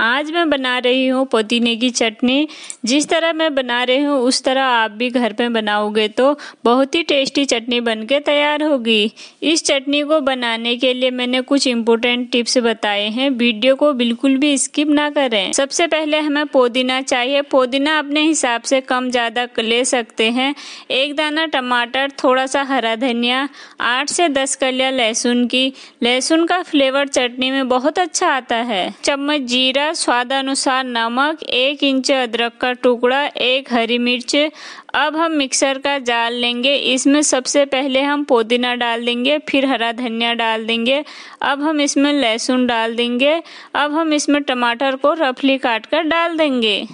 आज मैं बना रही हूँ पुदीने की चटनी जिस तरह मैं बना रही हूँ उस तरह आप भी घर पे बनाओगे तो बहुत ही टेस्टी चटनी बनके तैयार होगी इस चटनी को बनाने के लिए मैंने कुछ इम्पोर्टेंट टिप्स बताए हैं वीडियो को बिल्कुल भी स्किप ना करें सबसे पहले हमें पुदीना चाहिए पुदीना अपने हिसाब से कम ज़्यादा ले सकते हैं एक दाना टमाटर थोड़ा सा हरा धनिया आठ से दस कलिया लहसुन की लहसुन का फ्लेवर चटनी में बहुत अच्छा आता है चम्मच जीरा स्वाद स्वादानुसार नमक एक इंच अदरक का टुकड़ा एक हरी मिर्च अब हम मिक्सर का जाल लेंगे इसमें सबसे पहले हम पुदीना डाल देंगे फिर हरा धनिया डाल देंगे अब हम इसमें लहसुन डाल देंगे अब हम इसमें टमाटर को रफली काट कर डाल देंगे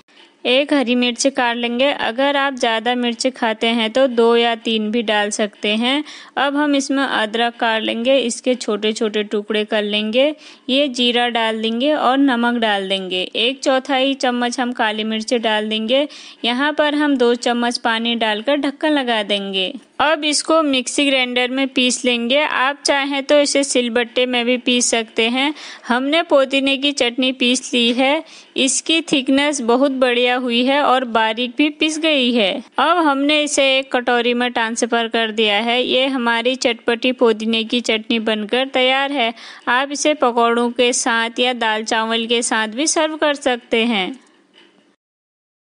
एक हरी मिर्च काट लेंगे अगर आप ज़्यादा मिर्च खाते हैं तो दो या तीन भी डाल सकते हैं अब हम इसमें अदरक काट लेंगे इसके छोटे छोटे टुकड़े कर लेंगे ये जीरा डाल देंगे और नमक डाल देंगे एक चौथाई चम्मच हम काली मिर्च डाल देंगे यहाँ पर हम दो चम्मच पानी डालकर ढक्कन लगा देंगे अब इसको मिक्सी ग्राइंडर में पीस लेंगे आप चाहें तो इसे सिलबट्टे में भी पीस सकते हैं हमने पुदीने की चटनी पीस ली है इसकी थिकनेस बहुत बढ़िया हुई है और बारीक भी पीस गई है अब हमने इसे एक कटोरी में ट्रांसफ़र कर दिया है ये हमारी चटपटी पुदीने की चटनी बनकर तैयार है आप इसे पकौड़ों के साथ या दाल चावल के साथ भी सर्व कर सकते हैं